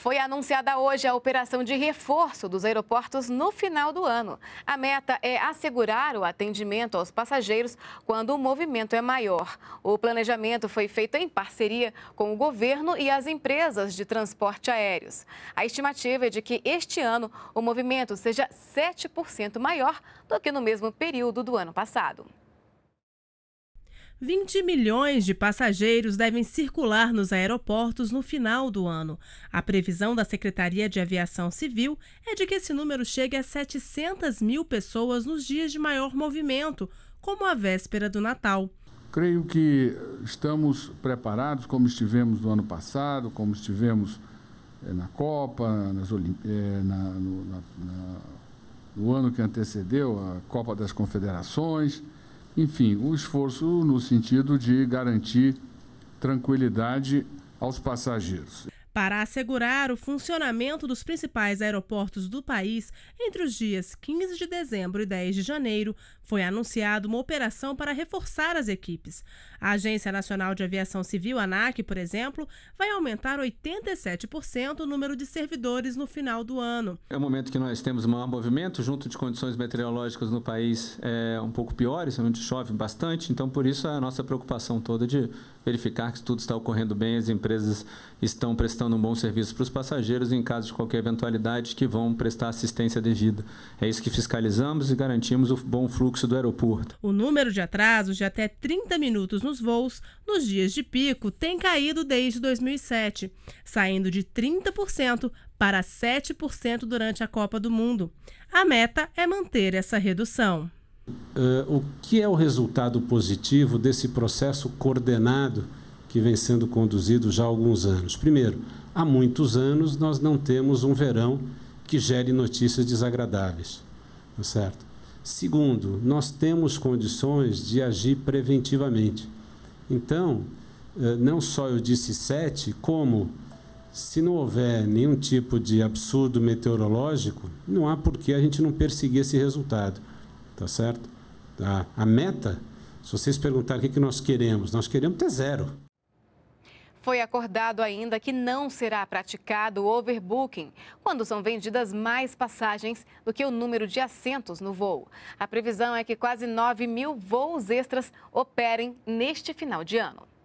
Foi anunciada hoje a operação de reforço dos aeroportos no final do ano. A meta é assegurar o atendimento aos passageiros quando o movimento é maior. O planejamento foi feito em parceria com o governo e as empresas de transporte aéreos. A estimativa é de que este ano o movimento seja 7% maior do que no mesmo período do ano passado. 20 milhões de passageiros devem circular nos aeroportos no final do ano. A previsão da Secretaria de Aviação Civil é de que esse número chegue a 700 mil pessoas nos dias de maior movimento, como a véspera do Natal. Creio que estamos preparados, como estivemos no ano passado, como estivemos eh, na Copa, nas Olim... Eh, na, no, na, no ano que antecedeu a Copa das Confederações enfim, o esforço no sentido de garantir tranquilidade aos passageiros. Para assegurar o funcionamento dos principais aeroportos do país entre os dias 15 de dezembro e 10 de janeiro, foi anunciada uma operação para reforçar as equipes. A Agência Nacional de Aviação Civil, ANAC, por exemplo, vai aumentar 87% o número de servidores no final do ano. É o um momento que nós temos um maior movimento, junto de condições meteorológicas no país é, um pouco piores, onde chove bastante, então por isso a nossa preocupação toda de verificar que tudo está ocorrendo bem, as empresas estão prestando prestando um bom serviço para os passageiros em caso de qualquer eventualidade que vão prestar assistência devida. É isso que fiscalizamos e garantimos o bom fluxo do aeroporto. O número de atrasos de até 30 minutos nos voos nos dias de pico tem caído desde 2007, saindo de 30% para 7% durante a Copa do Mundo. A meta é manter essa redução. Uh, o que é o resultado positivo desse processo coordenado que vem sendo conduzido já há alguns anos. Primeiro, há muitos anos nós não temos um verão que gere notícias desagradáveis, tá certo? Segundo, nós temos condições de agir preventivamente. Então, eh, não só eu disse sete, como se não houver nenhum tipo de absurdo meteorológico, não há por que a gente não perseguir esse resultado, tá certo? Tá? A, meta, se vocês perguntarem o que nós queremos, nós queremos ter zero. Foi acordado ainda que não será praticado overbooking, quando são vendidas mais passagens do que o número de assentos no voo. A previsão é que quase 9 mil voos extras operem neste final de ano.